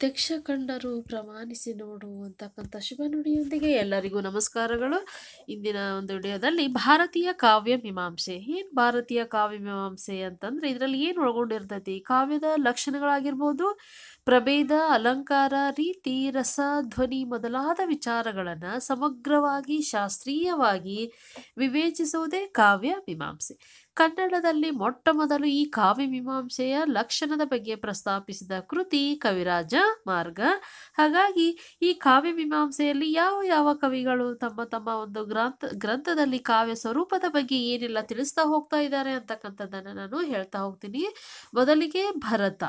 ಪ್ರತ್ಯಕ್ಷ ಕಂಡರು ಪ್ರಮಾಣಿಸಿ ನೋಡು ಅಂತಕ್ಕಂಥ ಶುಭ ನುಡಿಯೊಂದಿಗೆ ಎಲ್ಲರಿಗೂ ನಮಸ್ಕಾರಗಳು ಇಂದಿನ ಒಂದು ವಿಡಿಯೋದಲ್ಲಿ ಭಾರತೀಯ ಕಾವ್ಯ ಮೀಮಾಂಸೆ ಏನು ಭಾರತೀಯ ಕಾವ್ಯ ಮೀಮಾಂಸೆ ಅಂತಂದರೆ ಇದರಲ್ಲಿ ಏನು ಒಳಗೊಂಡಿರ್ತೈತಿ ಕಾವ್ಯದ ಲಕ್ಷಣಗಳಾಗಿರ್ಬೋದು ಪ್ರಭೇದ ಅಲಂಕಾರ ರೀತಿ ರಸ ಧ್ವನಿ ಮೊದಲಾದ ವಿಚಾರಗಳನ್ನು ಸಮಗ್ರವಾಗಿ ಶಾಸ್ತ್ರೀಯವಾಗಿ ವಿವೇಚಿಸುವುದೇ ಕಾವ್ಯ ಮೀಮಾಂಸೆ ಕನ್ನಡದಲ್ಲಿ ಮೊಟ್ಟಮೊದಲು ಈ ಕಾವ್ಯ ಮೀಮಾಂಸೆಯ ಲಕ್ಷಣದ ಬಗ್ಗೆ ಪ್ರಸ್ತಾಪಿಸಿದ ಕೃತಿ ಕವಿರಾಜ ಮಾರ್ಗ ಹಾಗಾಗಿ ಈ ಕಾವ್ಯ ಮೀಮಾಂಸೆಯಲ್ಲಿ ಯಾವ ಯಾವ ಕವಿಗಳು ತಮ್ಮ ತಮ್ಮ ಒಂದು ಗ್ರಂಥ ಗ್ರಂಥದಲ್ಲಿ ಕಾವ್ಯ ಸ್ವರೂಪದ ಬಗ್ಗೆ ಏನೆಲ್ಲ ತಿಳಿಸ್ತಾ ಹೋಗ್ತಾ ಇದ್ದಾರೆ ಅಂತಕ್ಕಂಥದ್ದನ್ನು ನಾನು ಹೇಳ್ತಾ ಹೋಗ್ತೀನಿ ಮೊದಲಿಗೆ ಭರತ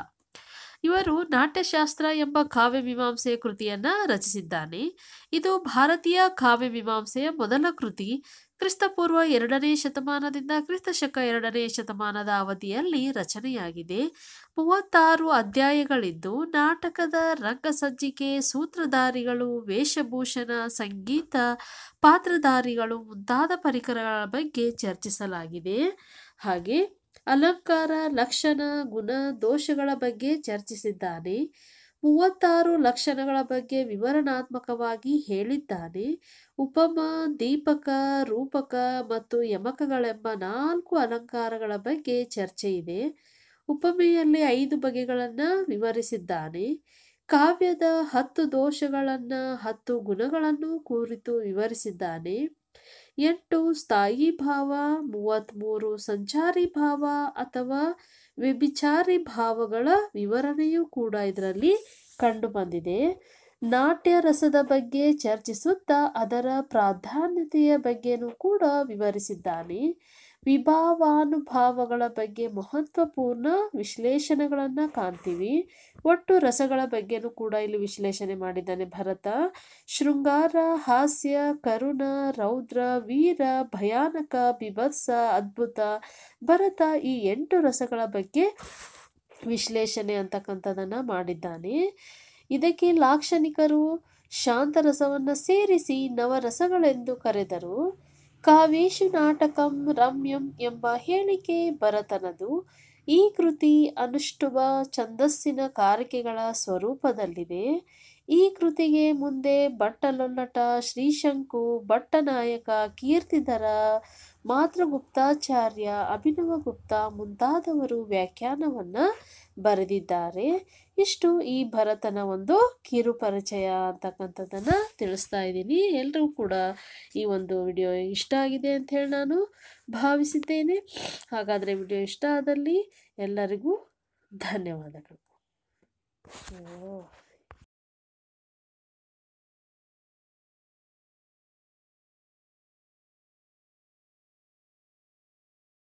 ಇವರು ನಾಟ್ಯಶಾಸ್ತ್ರ ಎಂಬ ಕಾವ್ಯ ಮೀಮಾಂಸೆಯ ಕೃತಿಯನ್ನು ರಚಿಸಿದ್ದಾನೆ ಇದು ಭಾರತೀಯ ಕಾವ್ಯ ಮೀಮಾಂಸೆಯ ಮೊದಲ ಕೃತಿ ಕ್ರಿಸ್ತಪೂರ್ವ ಎರಡನೇ ಶತಮಾನದಿಂದ ಕ್ರಿಸ್ತ ಶಕ ಎರಡನೇ ಶತಮಾನದ ಅವಧಿಯಲ್ಲಿ ರಚನೆಯಾಗಿದೆ ಮೂವತ್ತಾರು ಅಧ್ಯಾಯಗಳಿದ್ದು ನಾಟಕದ ರಂಗಸಜ್ಜಿಕೆ ಸೂತ್ರಧಾರಿಗಳು ವೇಷಭೂಷಣ ಸಂಗೀತ ಪಾತ್ರಧಾರಿಗಳು ಮುಂತಾದ ಪರಿಕರಗಳ ಬಗ್ಗೆ ಚರ್ಚಿಸಲಾಗಿದೆ ಹಾಗೆ ಅಲಂಕಾರ ಲಕ್ಷಣ ಗುಣ ದೋಷಗಳ ಬಗ್ಗೆ ಚರ್ಚಿಸಿದ್ದಾನೆ ಮೂವತ್ತಾರು ಲಕ್ಷಣಗಳ ಬಗ್ಗೆ ವಿವರಣಾತ್ಮಕವಾಗಿ ಹೇಳಿದ್ದಾನೆ ಉಪಮ ದೀಪಕ ರೂಪಕ ಮತ್ತು ಯಮಕಗಳೆಂಬ ನಾಲ್ಕು ಅಲಂಕಾರಗಳ ಬಗ್ಗೆ ಚರ್ಚೆ ಇದೆ ಉಪಮೆಯಲ್ಲಿ ಐದು ಬಗೆಗಳನ್ನು ವಿವರಿಸಿದ್ದಾನೆ ಕಾವ್ಯದ ಹತ್ತು ದೋಷಗಳನ್ನು ಹತ್ತು ಗುಣಗಳನ್ನು ಕುರಿತು ವಿವರಿಸಿದ್ದಾನೆ ಎಂಟು ಸ್ಥಾಯಿ ಭಾವ ಮೂವತ್ತ್ಮೂರು ಸಂಚಾರಿ ಭಾವ ಅಥವಾ ವಿಭಿಚಾರಿ ಭಾವಗಳ ವಿವರಣೆಯೂ ಕೂಡ ಇದರಲ್ಲಿ ಕಂಡುಬಂದಿದೆ ನಾಟ್ಯ ರಸದ ಬಗ್ಗೆ ಚರ್ಚಿಸುತ್ತಾ ಅದರ ಪ್ರಾಧಾನ್ಯತೆಯ ಬಗ್ಗೆನೂ ಕೂಡ ವಿವರಿಸಿದ್ದಾನೆ ವಿಭಾವಾನುಭಾವಗಳ ಬಗ್ಗೆ ಮಹತ್ವಪೂರ್ಣ ವಿಶ್ಲೇಷಣೆಗಳನ್ನು ಕಾಣ್ತೀವಿ ಒಟ್ಟು ರಸಗಳ ಬಗ್ಗೆನೂ ಕೂಡ ಇಲ್ಲಿ ವಿಶ್ಲೇಷಣೆ ಮಾಡಿದ್ದಾನೆ ಭರತ ಶೃಂಗಾರ ಹಾಸ್ಯ ಕರುಣ ರೌದ್ರ ವೀರ ಭಯಾನಕ ಬಿಭತ್ಸ ಅದ್ಭುತ ಭರತ ಈ ಎಂಟು ರಸಗಳ ಬಗ್ಗೆ ವಿಶ್ಲೇಷಣೆ ಅಂತಕ್ಕಂಥದ್ದನ್ನು ಮಾಡಿದ್ದಾನೆ ಇದಕ್ಕೆ ಲಾಕ್ಷಣಿಕರು ಶಾಂತರಸವನ್ನು ಸೇರಿಸಿ ನವರಸಗಳೆಂದು ಕರೆದರು ಕಾವೇಶು ನಾಟಕಂ ರಮ್ಯಂ ಎಂಬ ಹೇಳಿಕೆ ಭರತನದು ಈ ಕೃತಿ ಅನುಷ್ಠುವ ಛಂದಸ್ಸಿನ ಕಾರಿಕೆಗಳ ಸ್ವರೂಪದಲ್ಲಿವೆ ಈ ಕೃತಿಗೆ ಮುಂದೆ ಬಟ್ಟಲೊಲ್ಲಟ ಶ್ರೀಶಂಕು ಭಟ್ಟನಾಯಕ ಕೀರ್ತಿಧರ ಮಾತೃಗುಪ್ತಾಚಾರ್ಯ ಅಭಿನವಗುಪ್ತ ಮುಂತಾದವರು ವ್ಯಾಖ್ಯಾನವನ್ನು ಬರೆದಿದ್ದಾರೆ ಇಷ್ಟು ಈ ಭರತನ ಒಂದು ಕಿರುಪರಿಚಯ ಅಂತಕ್ಕಂಥದ್ದನ್ನು ತಿಳಿಸ್ತಾ ಇದ್ದೀನಿ ಎಲ್ಲರೂ ಕೂಡ ಈ ಒಂದು ವಿಡಿಯೋ ಇಷ್ಟ ಆಗಿದೆ ಅಂತ ಹೇಳಿ ನಾನು ಭಾವಿಸಿದ್ದೇನೆ ಹಾಗಾದರೆ ವಿಡಿಯೋ ಇಷ್ಟ ಆದಲ್ಲಿ ಎಲ್ಲರಿಗೂ ಧನ್ಯವಾದಗಳು ಓ